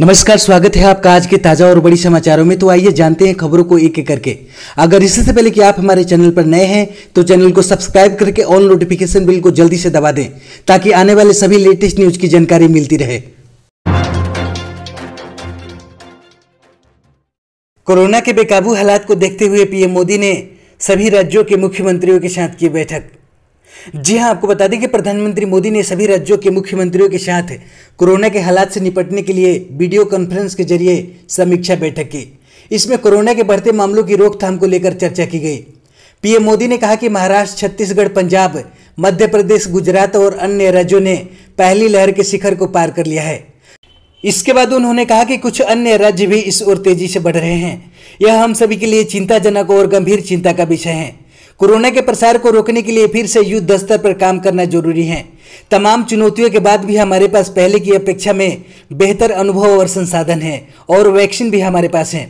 नमस्कार स्वागत है आपका आज के ताज़ा और बड़ी समाचारों में तो आइए जानते हैं खबरों को एक एक करके अगर इससे पहले कि आप हमारे चैनल पर नए हैं तो चैनल को सब्सक्राइब करके ऑल नोटिफिकेशन बिल को जल्दी से दबा दें ताकि आने वाले सभी लेटेस्ट न्यूज की जानकारी मिलती रहे कोरोना के बेकाबू हालात को देखते हुए पीएम मोदी ने सभी राज्यों के मुख्यमंत्रियों के साथ की बैठक जी हाँ आपको बता दें कि प्रधानमंत्री मोदी ने सभी राज्यों के मुख्यमंत्रियों के साथ कोरोना के हालात से निपटने के लिए वीडियो कॉन्फ्रेंस के जरिए समीक्षा बैठक की इसमें कोरोना के बढ़ते मामलों की रोकथाम को लेकर चर्चा की गई पीएम मोदी ने कहा कि महाराष्ट्र छत्तीसगढ़ पंजाब मध्य प्रदेश गुजरात और अन्य राज्यों ने पहली लहर के शिखर को पार कर लिया है इसके बाद उन्होंने कहा कि कुछ अन्य राज्य भी इस ओर तेजी से बढ़ रहे हैं यह हम सभी के लिए चिंताजनक और गंभीर चिंता का विषय है कोरोना के प्रसार को रोकने के लिए फिर से युद्ध स्तर पर काम करना जरूरी है तमाम चुनौतियों के बाद भी हमारे पास पहले की अपेक्षा में बेहतर अनुभव और संसाधन है और वैक्सीन भी हमारे पास है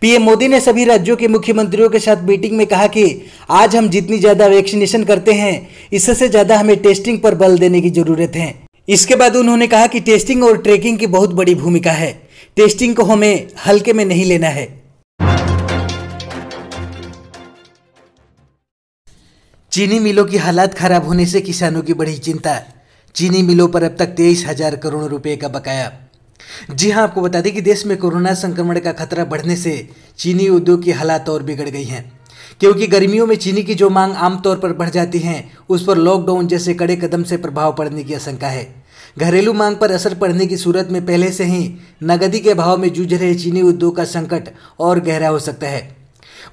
पीएम मोदी ने सभी राज्यों के मुख्यमंत्रियों के साथ मीटिंग में कहा कि आज हम जितनी ज़्यादा वैक्सीनेशन करते हैं इससे ज़्यादा हमें टेस्टिंग पर बल देने की ज़रूरत है इसके बाद उन्होंने कहा कि टेस्टिंग और ट्रैकिंग की बहुत बड़ी भूमिका है टेस्टिंग को हमें हल्के में नहीं लेना है चीनी मिलों की हालात खराब होने से किसानों की बड़ी चिंता चीनी मिलों पर अब तक तेईस हजार करोड़ रुपए का बकाया जी हाँ आपको बता दें कि देश में कोरोना संक्रमण का खतरा बढ़ने से चीनी उद्योग की हालात और बिगड़ गई हैं क्योंकि गर्मियों में चीनी की जो मांग आमतौर पर बढ़ जाती है उस पर लॉकडाउन जैसे कड़े कदम से प्रभाव पड़ने की आशंका है घरेलू मांग पर असर पड़ने की सूरत में पहले से ही नगदी के भाव में जूझ रहे चीनी उद्योग का संकट और गहरा हो सकता है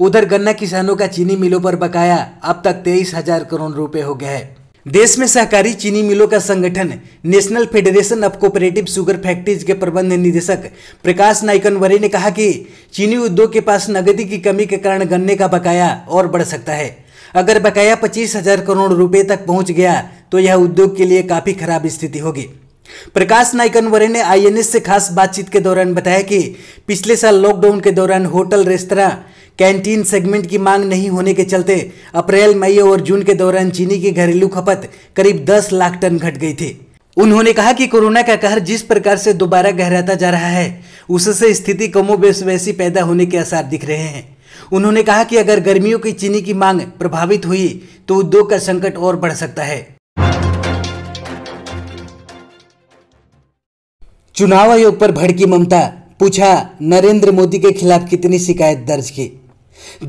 उधर गन्ना किसानों का चीनी मिलों पर बकाया अब तक तेईस हजार करोड़ रुपए हो गया है देश में सहकारी चीनी मिलों का संगठन national federation of cooperative sugar factories के प्रबंध निदेशक प्रकाश नाइकनवरे ने कहा कि चीनी उद्योग के पास नगदी की कमी के कारण गन्ने का बकाया और बढ़ सकता है अगर बकाया पच्चीस हजार करोड़ रुपए तक पहुंच गया तो यह उद्योग के लिए काफी खराब स्थिति होगी प्रकाश नाइकनवरे ने आईएनएस से खास बातचीत के दौरान बताया कि पिछले साल लॉकडाउन के दौरान होटल रेस्तरा कैंटीन सेगमेंट की मांग नहीं होने के चलते अप्रैल मई और जून के दौरान चीनी की घरेलू खपत करीब 10 लाख टन घट गई थी उन्होंने कहा कि कोरोना का कहर जिस प्रकार से दोबारा गहराता जा रहा है उससे स्थिति कमो वैसी पैदा होने के आसार दिख रहे हैं उन्होंने कहा कि अगर गर्मियों की चीनी की मांग प्रभावित हुई तो उद्योग का संकट और बढ़ सकता है चुनाव आयोग पर भड़की ममता पूछा नरेंद्र मोदी के खिलाफ कितनी शिकायत दर्ज की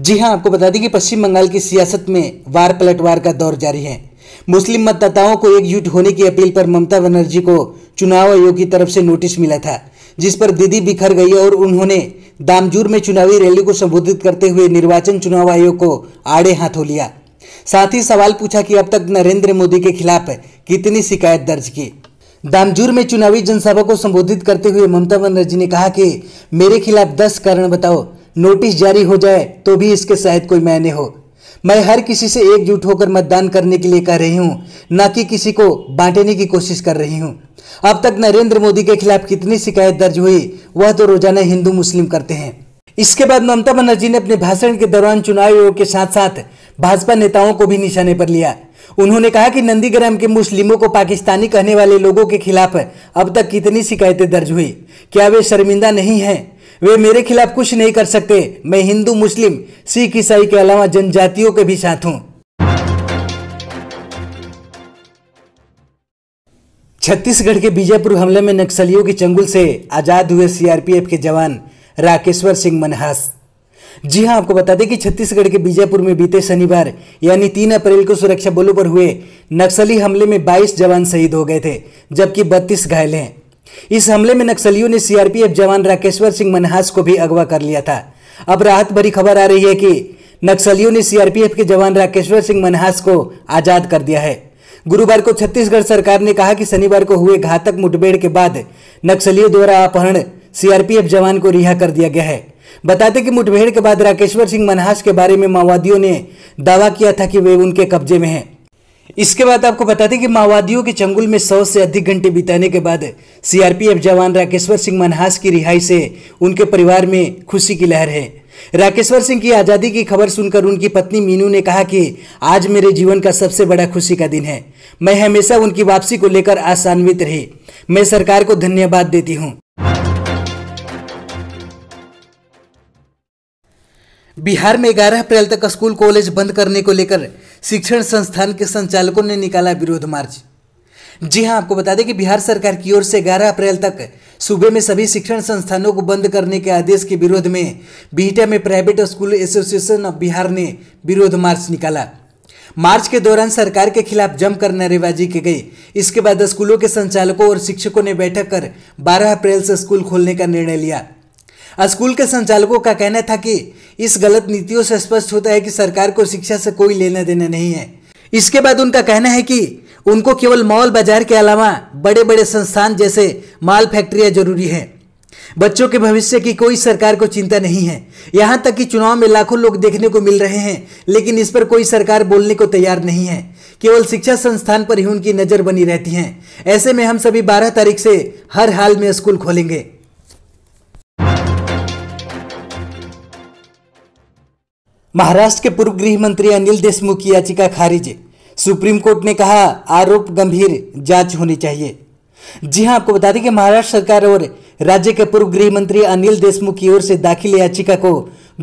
जी हां आपको बता दें कि पश्चिम बंगाल की सियासत में वार पलटवार का दौर जारी है मुस्लिम मतदाताओं को एकजुट होने की अपील पर ममता बनर्जी को चुनाव आयोग की तरफ से नोटिस मिला था जिस पर दीदी बिखर गई और उन्होंने दामजूर में चुनावी रैली को संबोधित करते हुए निर्वाचन चुनाव आयोग को आड़े हाथों लिया साथ ही सवाल पूछा कि अब तक नरेंद्र मोदी के खिलाफ कितनी शिकायत दर्ज की दामजूर में चुनावी जनसभा को संबोधित करते हुए ममता बनर्जी ने कहा कि मेरे खिलाफ दस कारण बताओ नोटिस जारी हो जाए तो भी इसके शायद कोई मायने हो मैं हर किसी से एकजुट होकर मतदान करने के लिए कह रही हूँ न कि किसी को बांटने की कोशिश कर रही हूँ अब तक नरेंद्र मोदी के खिलाफ कितनी शिकायत दर्ज हुई वह तो रोजाना हिंदू मुस्लिम करते हैं इसके बाद ममता बनर्जी ने अपने भाषण के दौरान चुनाव आयोग के साथ साथ भाजपा नेताओं को भी निशाने पर लिया उन्होंने कहा कि नंदीग्राम के मुस्लिमों को पाकिस्तानी कहने वाले लोगों के खिलाफ अब तक कितनी शिकायतें दर्ज हुई क्या वे शर्मिंदा नहीं हैं वे मेरे खिलाफ कुछ नहीं कर सकते मैं हिंदू मुस्लिम सिख ईसाई के अलावा जनजातियों के भी साथ हूँ छत्तीसगढ़ के बीजापुर हमले में नक्सलियों की चंगुल से आज़ाद हुए सीआरपीएफ के जवान राकेश्वर सिंह मनहास जी हां आपको बता दें कि छत्तीसगढ़ के बीजापुर में बीते शनिवार यानी तीन अप्रैल को सुरक्षा बलों पर हुए नक्सली हमले में 22 जवान शहीद हो गए थे जबकि 32 घायल हैं इस हमले में नक्सलियों ने सीआरपीएफ जवान राकेश्वर सिंह मनहास को भी अगवा कर लिया था अब राहत भरी खबर आ रही है कि नक्सलियों ने सीआरपीएफ के जवान राकेश्वर सिंह मनहास को आजाद कर दिया है गुरुवार को छत्तीसगढ़ सरकार ने कहा कि शनिवार को हुए घातक मुठभेड़ के बाद नक्सलियों द्वारा अपहरण सीआरपीएफ जवान को रिहा कर दिया गया है बताते कि मुठभेड़ के बाद राकेश्वर सिंह मनहास के बारे में माओवादियों ने दावा किया था कि वे उनके कब्जे में हैं इसके बाद आपको बता दें कि माओवादियों के चंगुल में सौ से अधिक घंटे बिताने के बाद सीआरपीएफ जवान राकेश्वर सिंह मनहास की रिहाई से उनके परिवार में खुशी की लहर है राकेश्वर सिंह की आज़ादी की खबर सुनकर उनकी पत्नी मीनू ने कहा कि आज मेरे जीवन का सबसे बड़ा खुशी का दिन है मैं हमेशा उनकी वापसी को लेकर आसान्वित रही मैं सरकार को धन्यवाद देती हूँ बिहार में ग्यारह अप्रैल तक स्कूल कॉलेज बंद करने को लेकर शिक्षण संस्थान के संचालकों ने निकाला विरोध मार्च जी हां आपको बता दें कि बिहार सरकार की ओर से 11 अप्रैल तक सूबे में सभी शिक्षण संस्थानों को बंद करने के आदेश के विरोध में बिहटा में private school association of Bihar ने विरोध मार्च निकाला मार्च के दौरान सरकार के खिलाफ जमकर नारेबाजी की गई इसके बाद स्कूलों के संचालकों और शिक्षकों ने बैठक कर 12 अप्रैल से स्कूल खोलने का निर्णय लिया स्कूल के संचालकों का कहना था कि इस गलत नीतियों से स्पष्ट होता है कि सरकार को शिक्षा से कोई लेना देना नहीं है इसके बाद उनका कहना है कि उनको केवल मॉल बाजार के अलावा बड़े बड़े संस्थान जैसे माल फैक्ट्रियाँ जरूरी हैं बच्चों के भविष्य की कोई सरकार को चिंता नहीं है यहाँ तक कि चुनाव में लाखों लोग देखने को मिल रहे हैं लेकिन इस पर कोई सरकार बोलने को तैयार नहीं है केवल शिक्षा संस्थान पर ही उनकी नज़र बनी रहती है ऐसे में हम सभी बारह तारीख से हर हाल में स्कूल खोलेंगे महाराष्ट्र के पूर्व गृह मंत्री अनिल देशमुख की याचिका खारिज सुप्रीम कोर्ट ने कहा आरोप गंभीर जांच होनी चाहिए जी हां आपको बता दें कि महाराष्ट्र सरकार और राज्य के पूर्व गृह मंत्री अनिल देशमुख की ओर से दाखिल याचिका को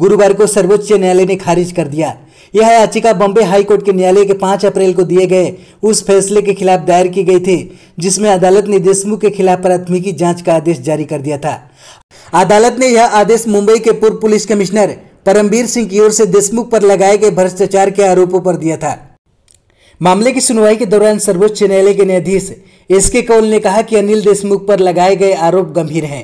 गुरुवार को सर्वोच्च न्यायालय ने खारिज कर दिया यह याचिका बॉम्बे हाईकोर्ट के न्यायालय के पांच अप्रैल को दिए गए उस फैसले के खिलाफ दायर की गई थी जिसमें अदालत ने देशमुख के खिलाफ प्राथमिकी जांच का आदेश जारी कर दिया था अदालत ने यह आदेश मुंबई के पूर्व पुलिस कमिश्नर परमवीर सिंह की ओर से देशमुख पर लगाए गए भ्रष्टाचार के आरोपों पर दिया था मामले की सुनवाई के दौरान सर्वोच्च न्यायालय के न्यायाधीश एस के कौल ने कहा कि अनिल देशमुख पर लगाए गए आरोप गंभीर हैं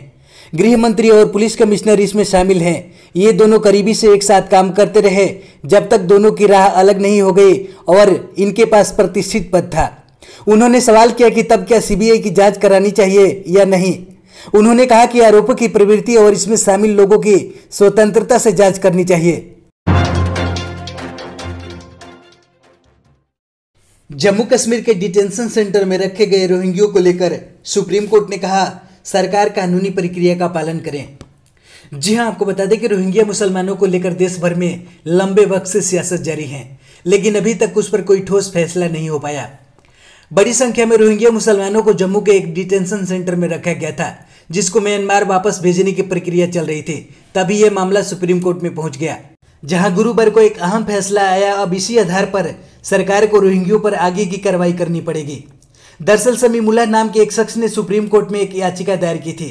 गृह मंत्री और पुलिस कमिश्नर इसमें शामिल हैं ये दोनों करीबी से एक साथ काम करते रहे जब तक दोनों की राह अलग नहीं हो गई और इनके पास प्रतिष्ठित पद था उन्होंने सवाल किया कि तब क्या सीबीआई की जांच करानी चाहिए या नहीं उन्होंने कहा कि आरोपों की प्रवृत्ति और इसमें शामिल लोगों की स्वतंत्रता से जांच करनी चाहिए जम्मू कश्मीर के डिटेंशन सेंटर में रखे गए रोहिंग्यों को लेकर सुप्रीम कोर्ट ने कहा सरकार कानूनी प्रक्रिया का पालन करें जी हाँ आपको बता दें कि रोहिंग्या मुसलमानों को लेकर देश भर में लंबे वक्त से सियासत जारी है लेकिन अभी तक उस पर कोई ठोस फैसला नहीं हो पाया बड़ी संख्या में रोहिंग्या मुसलमानों को जम्मू के एक डिटेंशन सेंटर में रखा गया था जिसको म्यांमार वापस भेजने की प्रक्रिया चल रही थी तभी यह मामला सुप्रीम कोर्ट में पहुंच गया जहां गुरुवार को एक अहम फैसला आया अब इसी आधार पर सरकार को रोहिंग्यों पर आगे की कार्रवाई करनी पड़ेगी दरअसल समी मुला नाम के एक शख्स ने सुप्रीम कोर्ट में एक याचिका दायर की थी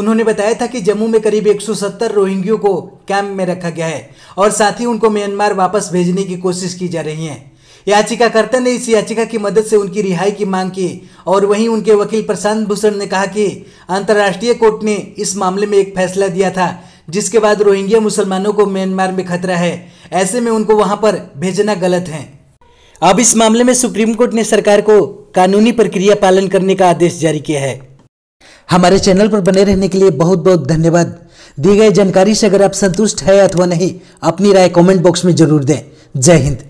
उन्होंने बताया था कि जम्मू में करीब 170 रोहिंग्यों को कैंप में रखा गया है और साथ ही उनको म्यांमार वापस भेजने की कोशिश की जा रही है याचिकाकर्ता ने इस याचिका की मदद से उनकी रिहाई की मांग की और वहीं उनके वकील प्रशांत भूषण ने कहा कि अंतर्राष्ट्रीय कोर्ट ने इस मामले में एक फैसला दिया था जिसके बाद रोहिंग्या मुसलमानों को म्यांमार में खतरा है ऐसे में उनको वहां पर भेजना गलत है अब इस मामले में सुप्रीम कोर्ट ने सरकार को कानूनी प्रक्रिया पालन करने का आदेश जारी किया है हमारे चैनल पर बने रहने के लिए बहुत बहुत धन्यवाद दी गई जानकारी से अगर आप संतुष्ट है अथवा नहीं अपनी राय कमेंट बॉक्स में जरूर दें जय हिंद